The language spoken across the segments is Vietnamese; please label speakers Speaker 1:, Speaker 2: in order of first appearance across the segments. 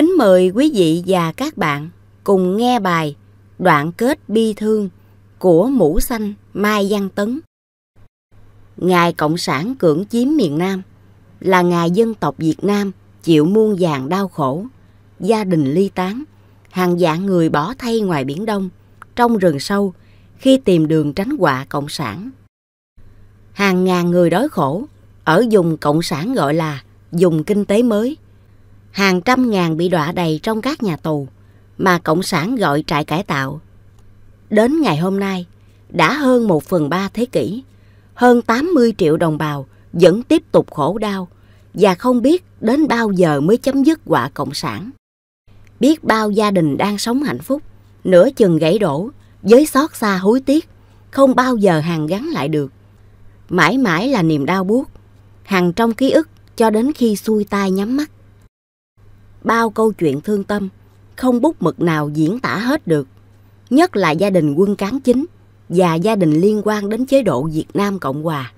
Speaker 1: Kính mời quý vị và các bạn cùng nghe bài Đoạn kết bi thương của mũ xanh Mai Văn Tấn. Ngài Cộng sản cưỡng chiếm miền Nam là ngài dân tộc Việt Nam chịu muôn vàng đau khổ, gia đình ly tán, hàng vạn người bỏ thay ngoài Biển Đông, trong rừng sâu khi tìm đường tránh họa Cộng sản. Hàng ngàn người đói khổ ở vùng Cộng sản gọi là dùng kinh tế mới – hàng trăm ngàn bị đọa đầy trong các nhà tù mà Cộng sản gọi trại cải tạo. Đến ngày hôm nay, đã hơn một phần ba thế kỷ, hơn 80 triệu đồng bào vẫn tiếp tục khổ đau và không biết đến bao giờ mới chấm dứt quả Cộng sản. Biết bao gia đình đang sống hạnh phúc, nửa chừng gãy đổ, với xót xa hối tiếc, không bao giờ hàng gắn lại được. Mãi mãi là niềm đau buốt, hàng trong ký ức cho đến khi xuôi tai nhắm mắt. Bao câu chuyện thương tâm, không bút mực nào diễn tả hết được. Nhất là gia đình quân cán chính và gia đình liên quan đến chế độ Việt Nam Cộng Hòa.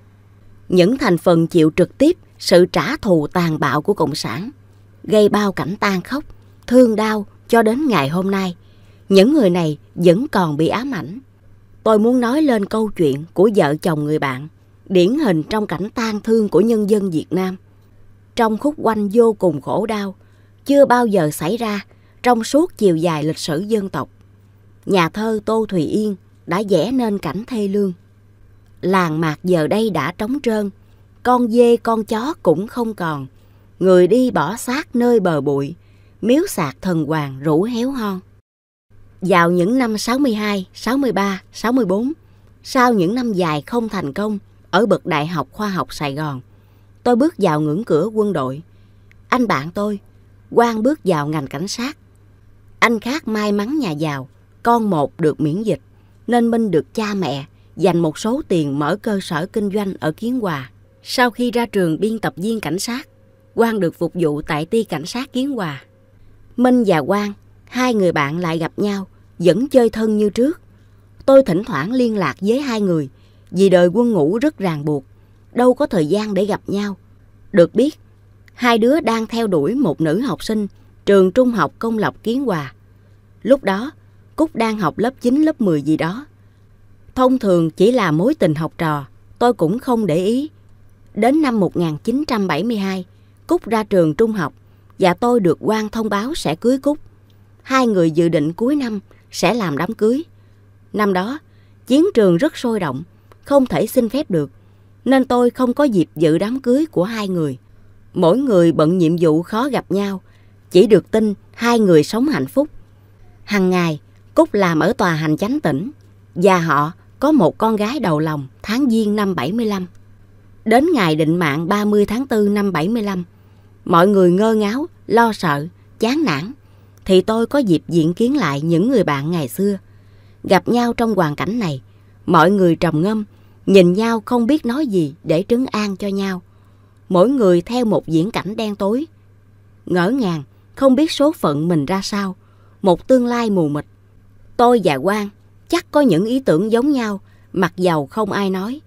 Speaker 1: Những thành phần chịu trực tiếp sự trả thù tàn bạo của Cộng sản, gây bao cảnh tan khóc, thương đau cho đến ngày hôm nay. Những người này vẫn còn bị ám ảnh. Tôi muốn nói lên câu chuyện của vợ chồng người bạn, điển hình trong cảnh tan thương của nhân dân Việt Nam. Trong khúc quanh vô cùng khổ đau, chưa bao giờ xảy ra trong suốt chiều dài lịch sử dân tộc. Nhà thơ Tô Thùy Yên đã vẽ nên cảnh thê lương. Làng mạc giờ đây đã trống trơn, con dê con chó cũng không còn, người đi bỏ xác nơi bờ bụi, miếu sạc thần hoàng rủ héo hon. Vào những năm 62, 63, 64, sau những năm dài không thành công ở bậc Đại học Khoa học Sài Gòn, tôi bước vào ngưỡng cửa quân đội. Anh bạn tôi, Quang bước vào ngành cảnh sát. Anh khác may mắn nhà giàu, con một được miễn dịch, nên Minh được cha mẹ dành một số tiền mở cơ sở kinh doanh ở Kiến Hòa. Sau khi ra trường biên tập viên cảnh sát, Quang được phục vụ tại ty cảnh sát Kiến Hòa. Minh và Quang, hai người bạn lại gặp nhau, vẫn chơi thân như trước. Tôi thỉnh thoảng liên lạc với hai người, vì đời quân ngũ rất ràng buộc, đâu có thời gian để gặp nhau. Được biết, hai đứa đang theo đuổi một nữ học sinh trường trung học công lập Kiến Hòa. Lúc đó, Cúc đang học lớp 9 lớp 10 gì đó. Thông thường chỉ là mối tình học trò, tôi cũng không để ý. Đến năm 1972, Cúc ra trường trung học và tôi được quan thông báo sẽ cưới Cúc. Hai người dự định cuối năm sẽ làm đám cưới. Năm đó, chiến trường rất sôi động, không thể xin phép được, nên tôi không có dịp dự đám cưới của hai người mỗi người bận nhiệm vụ khó gặp nhau, chỉ được tin hai người sống hạnh phúc. Hằng ngày, Cúc làm ở tòa hành chánh tỉnh, và họ có một con gái đầu lòng tháng Giêng năm 75. Đến ngày định mạng 30 tháng 4 năm 75, mọi người ngơ ngáo, lo sợ, chán nản, thì tôi có dịp diện kiến lại những người bạn ngày xưa. Gặp nhau trong hoàn cảnh này, mọi người trầm ngâm, nhìn nhau không biết nói gì để trấn an cho nhau mỗi người theo một diễn cảnh đen tối. Ngỡ ngàng, không biết số phận mình ra sao, một tương lai mù mịt. Tôi và Quang chắc có những ý tưởng giống nhau, mặc dầu không ai nói.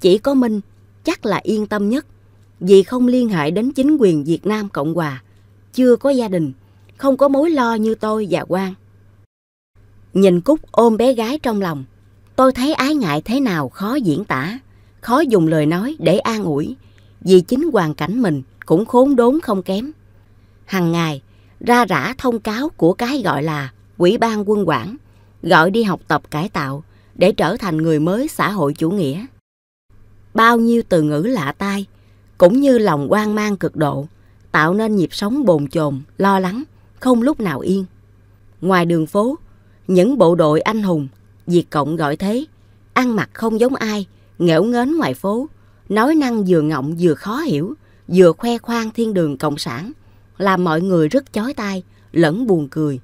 Speaker 1: Chỉ có Minh chắc là yên tâm nhất, vì không liên hệ đến chính quyền Việt Nam Cộng Hòa, chưa có gia đình, không có mối lo như tôi và Quang. Nhìn Cúc ôm bé gái trong lòng, tôi thấy ái ngại thế nào khó diễn tả, khó dùng lời nói để an ủi vì chính hoàn cảnh mình cũng khốn đốn không kém. Hằng ngày, ra rã thông cáo của cái gọi là quỹ ban quân quản, gọi đi học tập cải tạo để trở thành người mới xã hội chủ nghĩa. Bao nhiêu từ ngữ lạ tai, cũng như lòng quan mang cực độ, tạo nên nhịp sống bồn chồn, lo lắng, không lúc nào yên. Ngoài đường phố, những bộ đội anh hùng, diệt cộng gọi thế, ăn mặc không giống ai, nghẽo ngến ngoài phố, nói năng vừa ngọng vừa khó hiểu, vừa khoe khoang thiên đường cộng sản, làm mọi người rất chói tai, lẫn buồn cười.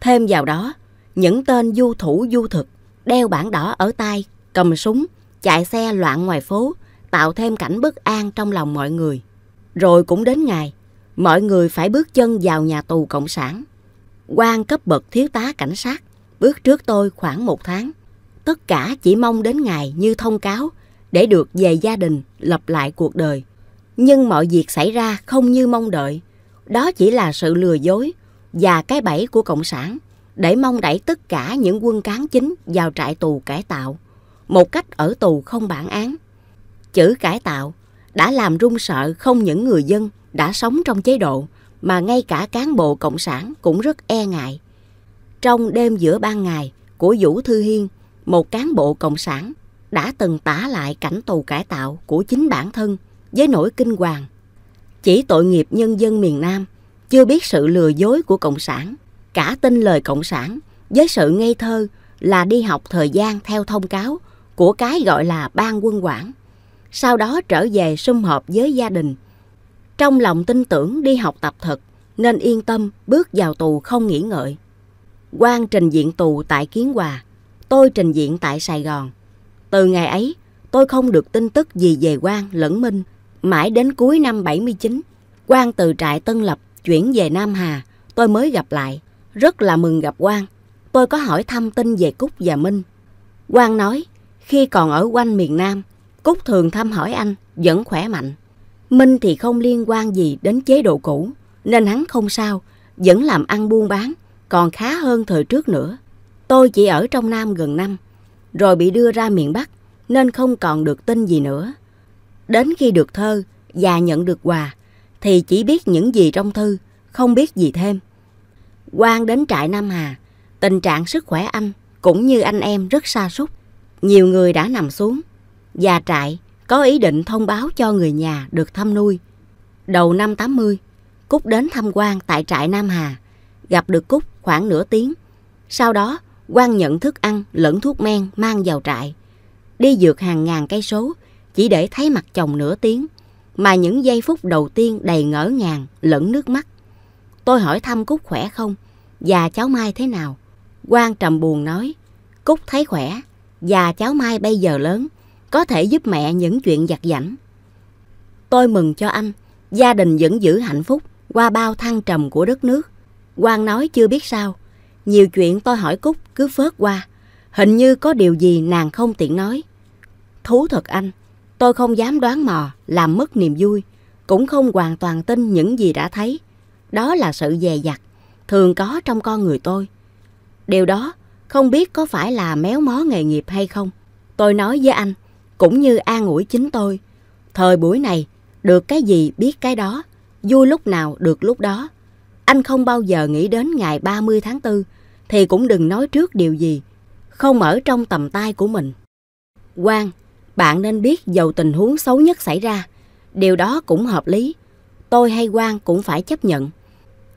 Speaker 1: Thêm vào đó, những tên du thủ du thực, đeo bản đỏ ở tay, cầm súng, chạy xe loạn ngoài phố, tạo thêm cảnh bất an trong lòng mọi người. Rồi cũng đến ngày, mọi người phải bước chân vào nhà tù cộng sản. quan cấp bậc thiếu tá cảnh sát, bước trước tôi khoảng một tháng. Tất cả chỉ mong đến ngày như thông cáo để được về gia đình, lập lại cuộc đời. Nhưng mọi việc xảy ra không như mong đợi. Đó chỉ là sự lừa dối và cái bẫy của Cộng sản để mong đẩy tất cả những quân cán chính vào trại tù cải tạo, một cách ở tù không bản án. Chữ cải tạo đã làm run sợ không những người dân đã sống trong chế độ mà ngay cả cán bộ cộng sản cũng rất e ngại. Trong đêm giữa ban ngày của Vũ Thư Hiên, một cán bộ cộng sản đã từng tả lại cảnh tù cải tạo của chính bản thân với nỗi kinh hoàng. Chỉ tội nghiệp nhân dân miền Nam chưa biết sự lừa dối của Cộng sản, cả tin lời Cộng sản với sự ngây thơ là đi học thời gian theo thông cáo của cái gọi là ban quân quản. Sau đó trở về sum họp với gia đình. Trong lòng tin tưởng đi học tập thực nên yên tâm bước vào tù không nghĩ ngợi. quan trình diện tù tại Kiến Hòa, tôi trình diện tại Sài Gòn. Từ ngày ấy, tôi không được tin tức gì về Quang lẫn Minh. Mãi đến cuối năm 79, Quang từ trại Tân Lập chuyển về Nam Hà, tôi mới gặp lại. Rất là mừng gặp Quang. Tôi có hỏi thăm tin về Cúc và Minh. Quang nói, khi còn ở quanh miền Nam, Cúc thường thăm hỏi anh, vẫn khỏe mạnh. Minh thì không liên quan gì đến chế độ cũ, nên hắn không sao, vẫn làm ăn buôn bán, còn khá hơn thời trước nữa. Tôi chỉ ở trong Nam gần năm, rồi bị đưa ra miền Bắc nên không còn được tin gì nữa. Đến khi được thơ và nhận được quà thì chỉ biết những gì trong thư, không biết gì thêm. Quang đến trại Nam Hà, tình trạng sức khỏe anh cũng như anh em rất sa sút Nhiều người đã nằm xuống và trại có ý định thông báo cho người nhà được thăm nuôi. Đầu năm 80, Cúc đến thăm quan tại trại Nam Hà, gặp được Cúc khoảng nửa tiếng. Sau đó, quan nhận thức ăn lẫn thuốc men mang vào trại. Đi dược hàng ngàn cây số chỉ để thấy mặt chồng nửa tiếng, mà những giây phút đầu tiên đầy ngỡ ngàng lẫn nước mắt. Tôi hỏi thăm Cúc khỏe không và cháu Mai thế nào? Quang trầm buồn nói, Cúc thấy khỏe và cháu Mai bây giờ lớn, có thể giúp mẹ những chuyện giặt giảnh. Tôi mừng cho anh, gia đình vẫn giữ hạnh phúc qua bao thăng trầm của đất nước. Quang nói chưa biết sao, nhiều chuyện tôi hỏi Cúc cứ phớt qua. Hình như có điều gì nàng không tiện nói. Thú thật anh, tôi không dám đoán mò, làm mất niềm vui. Cũng không hoàn toàn tin những gì đã thấy. Đó là sự dè dặt, thường có trong con người tôi. Điều đó không biết có phải là méo mó nghề nghiệp hay không. Tôi nói với anh, cũng như an ủi chính tôi. Thời buổi này, được cái gì biết cái đó, vui lúc nào được lúc đó. Anh không bao giờ nghĩ đến ngày 30 tháng 4 thì cũng đừng nói trước điều gì, không ở trong tầm tay của mình. Quang, bạn nên biết dầu tình huống xấu nhất xảy ra, điều đó cũng hợp lý. Tôi hay Quang cũng phải chấp nhận.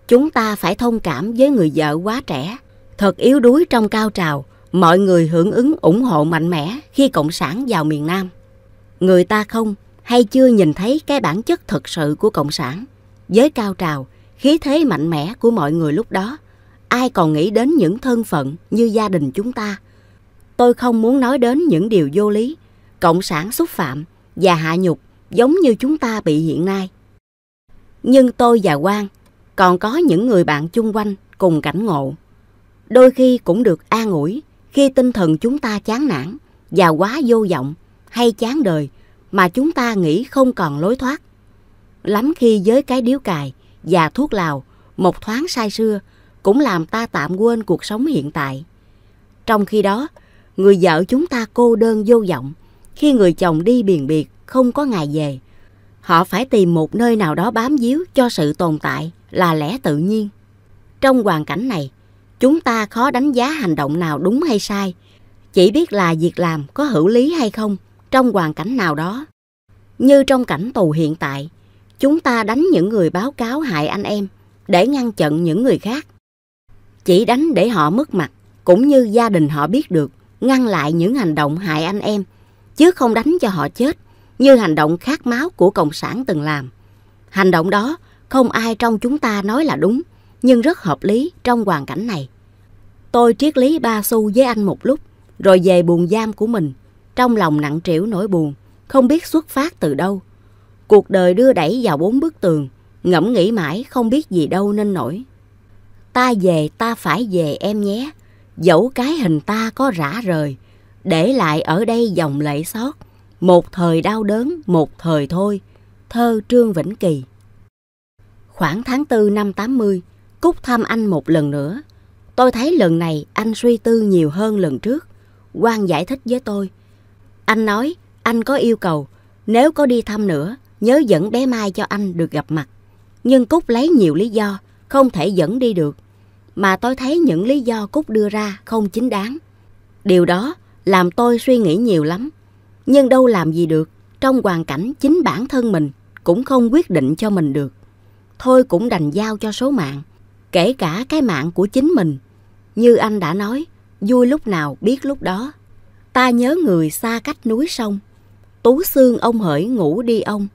Speaker 1: Chúng ta phải thông cảm với người vợ quá trẻ, thật yếu đuối trong cao trào, mọi người hưởng ứng ủng hộ mạnh mẽ khi Cộng sản vào miền Nam. Người ta không hay chưa nhìn thấy cái bản chất thật sự của Cộng sản, với cao trào, khí thế mạnh mẽ của mọi người lúc đó ai còn nghĩ đến những thân phận như gia đình chúng ta tôi không muốn nói đến những điều vô lý cộng sản xúc phạm và hạ nhục giống như chúng ta bị hiện nay nhưng tôi và quang còn có những người bạn chung quanh cùng cảnh ngộ đôi khi cũng được an ủi khi tinh thần chúng ta chán nản và quá vô vọng hay chán đời mà chúng ta nghĩ không còn lối thoát lắm khi với cái điếu cài và thuốc lào một thoáng say sưa cũng làm ta tạm quên cuộc sống hiện tại. Trong khi đó, người vợ chúng ta cô đơn vô vọng khi người chồng đi biền biệt không có ngày về. Họ phải tìm một nơi nào đó bám víu cho sự tồn tại là lẽ tự nhiên. Trong hoàn cảnh này, chúng ta khó đánh giá hành động nào đúng hay sai, chỉ biết là việc làm có hữu lý hay không trong hoàn cảnh nào đó. Như trong cảnh tù hiện tại, chúng ta đánh những người báo cáo hại anh em để ngăn chặn những người khác chỉ đánh để họ mất mặt, cũng như gia đình họ biết được, ngăn lại những hành động hại anh em, chứ không đánh cho họ chết như hành động khát máu của Cộng sản từng làm. Hành động đó không ai trong chúng ta nói là đúng, nhưng rất hợp lý trong hoàn cảnh này. Tôi triết lý ba xu với anh một lúc, rồi về buồng giam của mình, trong lòng nặng trĩu nỗi buồn, không biết xuất phát từ đâu. Cuộc đời đưa đẩy vào bốn bức tường, ngẫm nghĩ mãi không biết gì đâu nên nổi ta về ta phải về em nhé dẫu cái hình ta có rã rời để lại ở đây dòng lệ xót một thời đau đớn một thời thôi thơ trương vĩnh kỳ khoảng tháng tư năm 80, Cúc thăm anh một lần nữa. Tôi thấy lần này anh suy tư nhiều hơn lần trước. Quang giải thích với tôi. Anh nói anh có yêu cầu, nếu có đi thăm nữa, nhớ dẫn bé Mai cho anh được gặp mặt. Nhưng Cúc lấy nhiều lý do, không thể dẫn đi được, mà tôi thấy những lý do Cúc đưa ra không chính đáng. Điều đó làm tôi suy nghĩ nhiều lắm, nhưng đâu làm gì được trong hoàn cảnh chính bản thân mình cũng không quyết định cho mình được. Thôi cũng đành giao cho số mạng, kể cả cái mạng của chính mình. Như anh đã nói, vui lúc nào biết lúc đó. Ta nhớ người xa cách núi sông, tú xương ông hỡi ngủ đi ông,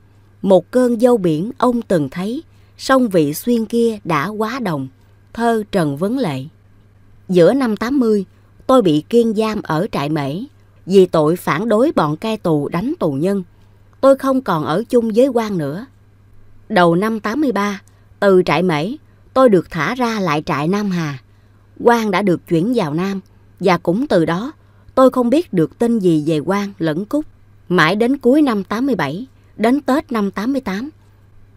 Speaker 1: một cơn dâu biển ông từng thấy, song vị xuyên kia đã quá đồng, thơ Trần Vấn Lệ. Giữa năm 80, tôi bị kiên giam ở trại mễ vì tội phản đối bọn cai tù đánh tù nhân. Tôi không còn ở chung với quan nữa. Đầu năm 83, từ trại mễ, tôi được thả ra lại trại Nam Hà. Quan đã được chuyển vào Nam và cũng từ đó tôi không biết được tin gì về quan lẫn Cúc. Mãi đến cuối năm 87, đến Tết năm 88,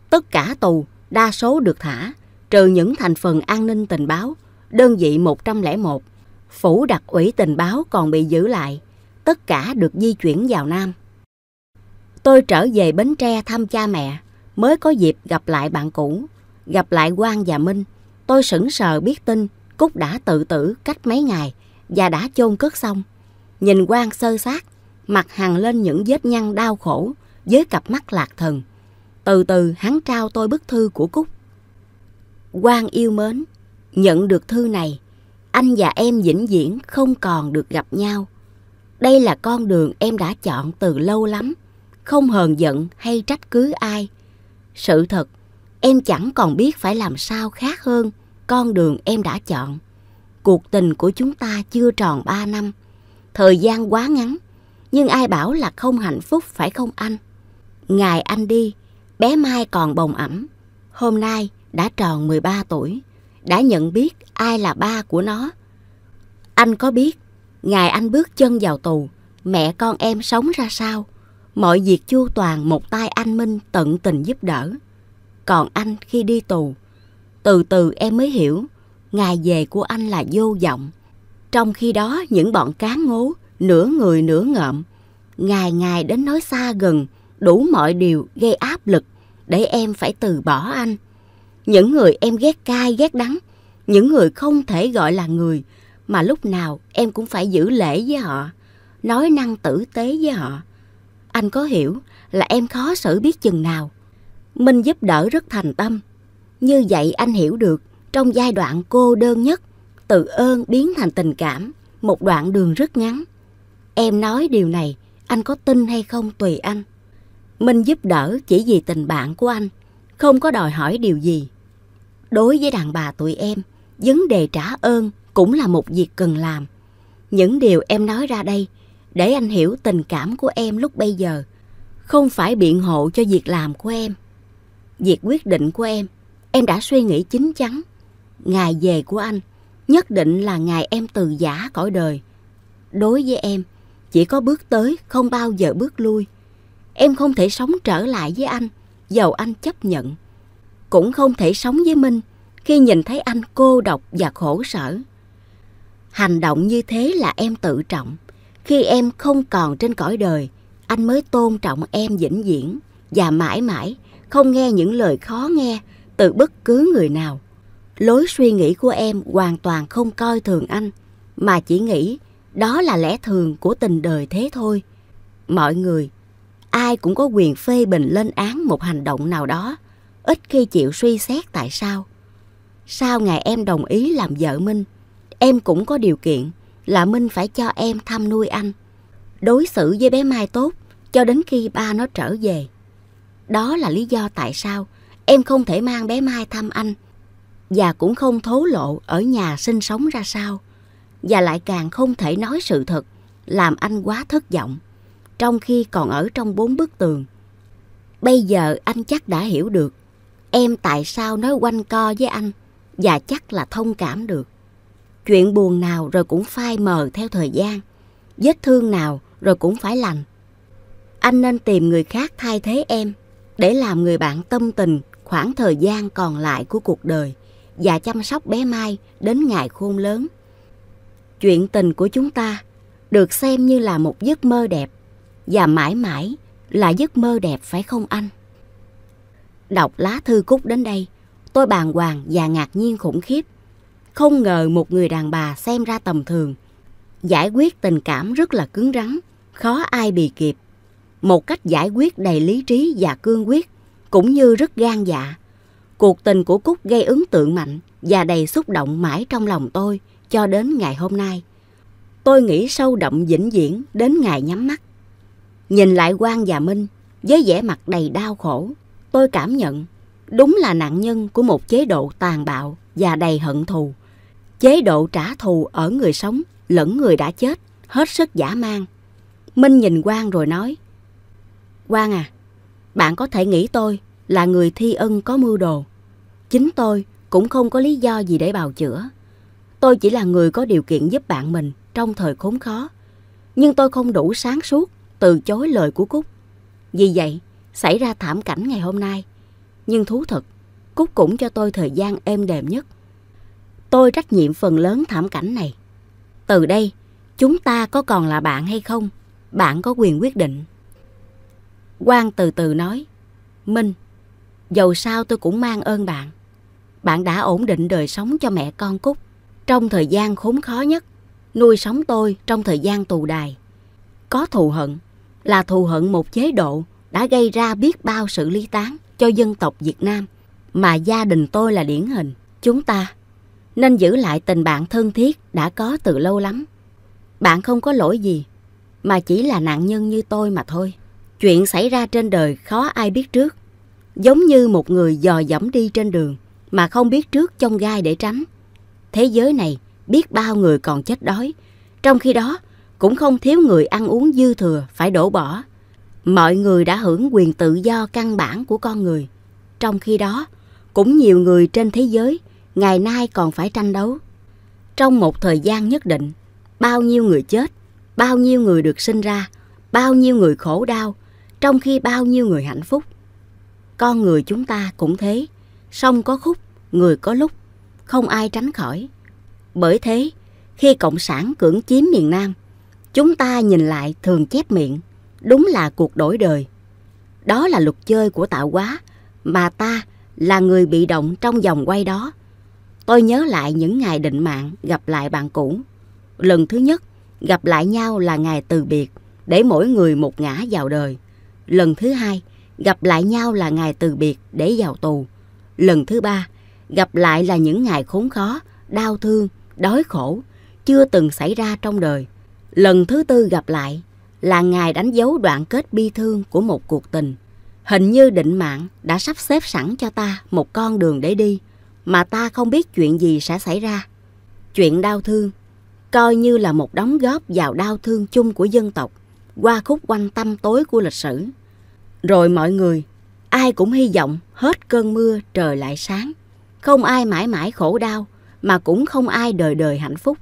Speaker 1: tất cả tù đa số được thả, trừ những thành phần an ninh tình báo, đơn vị 101, phủ đặc ủy tình báo còn bị giữ lại, tất cả được di chuyển vào Nam. Tôi trở về Bến Tre thăm cha mẹ, mới có dịp gặp lại bạn cũ, gặp lại Quang và Minh. Tôi sững sờ biết tin Cúc đã tự tử cách mấy ngày và đã chôn cất xong. Nhìn Quang sơ sát, mặt hằn lên những vết nhăn đau khổ với cặp mắt lạc thần từ từ hắn trao tôi bức thư của Cúc. quan yêu mến, nhận được thư này, anh và em vĩnh viễn không còn được gặp nhau. Đây là con đường em đã chọn từ lâu lắm, không hờn giận hay trách cứ ai. Sự thật, em chẳng còn biết phải làm sao khác hơn con đường em đã chọn. Cuộc tình của chúng ta chưa tròn ba năm, thời gian quá ngắn, nhưng ai bảo là không hạnh phúc phải không anh? Ngày anh đi, Bé Mai còn bồng ẩm, hôm nay đã tròn 13 tuổi, đã nhận biết ai là ba của nó. Anh có biết, ngày anh bước chân vào tù, mẹ con em sống ra sao? Mọi việc chu toàn một tay anh Minh tận tình giúp đỡ. Còn anh khi đi tù, từ từ em mới hiểu, ngày về của anh là vô vọng. Trong khi đó những bọn cá ngố, nửa người nửa ngợm, ngày ngày đến nói xa gần, đủ mọi điều gây áp lực để em phải từ bỏ anh. Những người em ghét cay ghét đắng, những người không thể gọi là người mà lúc nào em cũng phải giữ lễ với họ, nói năng tử tế với họ. Anh có hiểu là em khó xử biết chừng nào. Minh giúp đỡ rất thành tâm. Như vậy anh hiểu được trong giai đoạn cô đơn nhất, từ ơn biến thành tình cảm, một đoạn đường rất ngắn. Em nói điều này, anh có tin hay không tùy anh. Minh giúp đỡ chỉ vì tình bạn của anh, không có đòi hỏi điều gì. Đối với đàn bà tụi em, vấn đề trả ơn cũng là một việc cần làm. Những điều em nói ra đây, để anh hiểu tình cảm của em lúc bây giờ, không phải biện hộ cho việc làm của em. Việc quyết định của em, em đã suy nghĩ chín chắn. Ngày về của anh, nhất định là ngày em từ giả cõi đời. Đối với em, chỉ có bước tới không bao giờ bước lui. Em không thể sống trở lại với anh, dầu anh chấp nhận. Cũng không thể sống với Minh khi nhìn thấy anh cô độc và khổ sở. Hành động như thế là em tự trọng. Khi em không còn trên cõi đời, anh mới tôn trọng em vĩnh viễn và mãi mãi không nghe những lời khó nghe từ bất cứ người nào. Lối suy nghĩ của em hoàn toàn không coi thường anh, mà chỉ nghĩ đó là lẽ thường của tình đời thế thôi. Mọi người ai cũng có quyền phê bình lên án một hành động nào đó ít khi chịu suy xét tại sao sau ngày em đồng ý làm vợ minh em cũng có điều kiện là minh phải cho em thăm nuôi anh đối xử với bé mai tốt cho đến khi ba nó trở về đó là lý do tại sao em không thể mang bé mai thăm anh và cũng không thố lộ ở nhà sinh sống ra sao và lại càng không thể nói sự thật làm anh quá thất vọng trong khi còn ở trong bốn bức tường. Bây giờ anh chắc đã hiểu được em tại sao nói quanh co với anh và chắc là thông cảm được. Chuyện buồn nào rồi cũng phai mờ theo thời gian, vết thương nào rồi cũng phải lành. Anh nên tìm người khác thay thế em để làm người bạn tâm tình khoảng thời gian còn lại của cuộc đời và chăm sóc bé Mai đến ngày khôn lớn. Chuyện tình của chúng ta được xem như là một giấc mơ đẹp và mãi mãi là giấc mơ đẹp phải không anh? Đọc lá thư Cúc đến đây, tôi bàng hoàng và ngạc nhiên khủng khiếp. Không ngờ một người đàn bà xem ra tầm thường, giải quyết tình cảm rất là cứng rắn, khó ai bì kịp. Một cách giải quyết đầy lý trí và cương quyết, cũng như rất gan dạ. Cuộc tình của Cúc gây ấn tượng mạnh và đầy xúc động mãi trong lòng tôi cho đến ngày hôm nay. Tôi nghĩ sâu đậm vĩnh viễn đến ngày nhắm mắt. Nhìn lại Quang và Minh với vẻ mặt đầy đau khổ, tôi cảm nhận đúng là nạn nhân của một chế độ tàn bạo và đầy hận thù. Chế độ trả thù ở người sống lẫn người đã chết, hết sức giả mang Minh nhìn Quang rồi nói, Quang à, bạn có thể nghĩ tôi là người thi ân có mưu đồ. Chính tôi cũng không có lý do gì để bào chữa. Tôi chỉ là người có điều kiện giúp bạn mình trong thời khốn khó. Nhưng tôi không đủ sáng suốt từ chối lời của Cúc. Vì vậy, xảy ra thảm cảnh ngày hôm nay. Nhưng thú thật, Cúc cũng cho tôi thời gian êm đềm nhất. Tôi trách nhiệm phần lớn thảm cảnh này. Từ đây, chúng ta có còn là bạn hay không? Bạn có quyền quyết định. Quang từ từ nói, Minh, dầu sao tôi cũng mang ơn bạn. Bạn đã ổn định đời sống cho mẹ con Cúc trong thời gian khốn khó nhất, nuôi sống tôi trong thời gian tù đài. Có thù hận, là thù hận một chế độ đã gây ra biết bao sự ly tán cho dân tộc Việt Nam, mà gia đình tôi là điển hình. Chúng ta nên giữ lại tình bạn thân thiết đã có từ lâu lắm. Bạn không có lỗi gì, mà chỉ là nạn nhân như tôi mà thôi. Chuyện xảy ra trên đời khó ai biết trước, giống như một người dò dẫm đi trên đường mà không biết trước trong gai để tránh. Thế giới này biết bao người còn chết đói, trong khi đó cũng không thiếu người ăn uống dư thừa phải đổ bỏ. Mọi người đã hưởng quyền tự do căn bản của con người. Trong khi đó, cũng nhiều người trên thế giới ngày nay còn phải tranh đấu. Trong một thời gian nhất định, bao nhiêu người chết, bao nhiêu người được sinh ra, bao nhiêu người khổ đau, trong khi bao nhiêu người hạnh phúc. Con người chúng ta cũng thế, sông có khúc, người có lúc, không ai tránh khỏi. Bởi thế, khi Cộng sản cưỡng chiếm miền Nam, Chúng ta nhìn lại thường chép miệng, đúng là cuộc đổi đời. Đó là luật chơi của tạo hóa, mà ta là người bị động trong dòng quay đó. Tôi nhớ lại những ngày định mạng gặp lại bạn cũ. Lần thứ nhất, gặp lại nhau là ngày từ biệt, để mỗi người một ngã vào đời. Lần thứ hai, gặp lại nhau là ngày từ biệt để vào tù. Lần thứ ba, gặp lại là những ngày khốn khó, đau thương, đói khổ, chưa từng xảy ra trong đời. Lần thứ tư gặp lại là ngài đánh dấu đoạn kết bi thương của một cuộc tình. Hình như định mạng đã sắp xếp sẵn cho ta một con đường để đi mà ta không biết chuyện gì sẽ xảy ra. Chuyện đau thương coi như là một đóng góp vào đau thương chung của dân tộc qua khúc quanh tâm tối của lịch sử. Rồi mọi người, ai cũng hy vọng hết cơn mưa trời lại sáng. Không ai mãi mãi khổ đau mà cũng không ai đời đời hạnh phúc.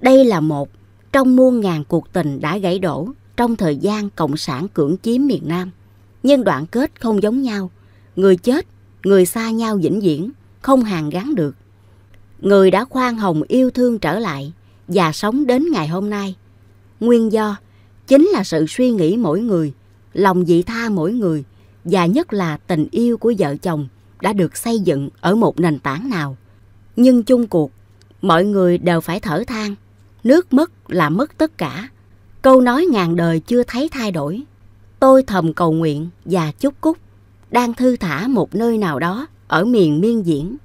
Speaker 1: Đây là một trong muôn ngàn cuộc tình đã gãy đổ trong thời gian Cộng sản cưỡng chiếm miền Nam. Nhưng đoạn kết không giống nhau. Người chết, người xa nhau vĩnh viễn, không hàn gắn được. Người đã khoan hồng yêu thương trở lại và sống đến ngày hôm nay. Nguyên do chính là sự suy nghĩ mỗi người, lòng dị tha mỗi người và nhất là tình yêu của vợ chồng đã được xây dựng ở một nền tảng nào. Nhưng chung cuộc, mọi người đều phải thở than nước mất là mất tất cả. Câu nói ngàn đời chưa thấy thay đổi. Tôi thầm cầu nguyện và chúc cúc đang thư thả một nơi nào đó ở miền miên diễn,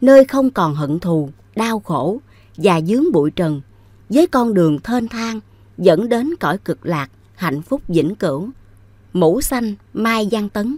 Speaker 1: nơi không còn hận thù, đau khổ và dướng bụi trần, với con đường thênh thang dẫn đến cõi cực lạc, hạnh phúc vĩnh cửu. Mũ xanh Mai Giang Tấn